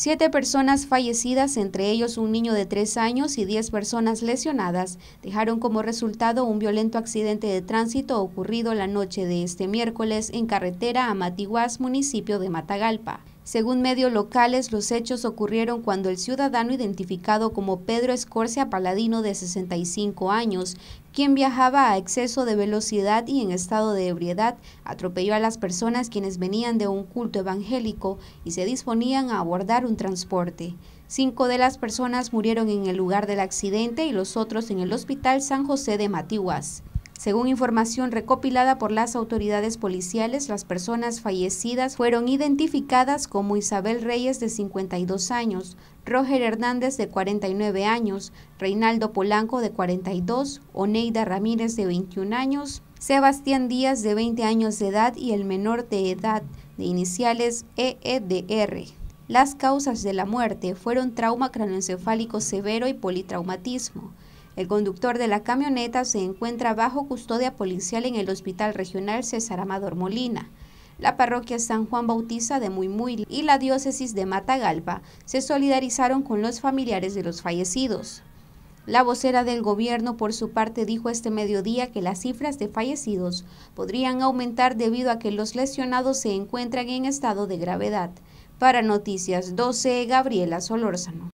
Siete personas fallecidas, entre ellos un niño de tres años y diez personas lesionadas, dejaron como resultado un violento accidente de tránsito ocurrido la noche de este miércoles en carretera a Matiguás, municipio de Matagalpa. Según medios locales, los hechos ocurrieron cuando el ciudadano identificado como Pedro Escorcia Paladino, de 65 años, quien viajaba a exceso de velocidad y en estado de ebriedad, atropelló a las personas quienes venían de un culto evangélico y se disponían a abordar un transporte. Cinco de las personas murieron en el lugar del accidente y los otros en el Hospital San José de Matiguas. Según información recopilada por las autoridades policiales, las personas fallecidas fueron identificadas como Isabel Reyes de 52 años, Roger Hernández de 49 años, Reinaldo Polanco de 42, Oneida Ramírez de 21 años, Sebastián Díaz de 20 años de edad y el menor de edad de iniciales EEDR. Las causas de la muerte fueron trauma cranoencefálico severo y politraumatismo. El conductor de la camioneta se encuentra bajo custodia policial en el Hospital Regional César Amador Molina. La parroquia San Juan Bautista de Muy y la diócesis de Matagalpa se solidarizaron con los familiares de los fallecidos. La vocera del gobierno, por su parte, dijo este mediodía que las cifras de fallecidos podrían aumentar debido a que los lesionados se encuentran en estado de gravedad. Para Noticias 12, Gabriela Solórzano.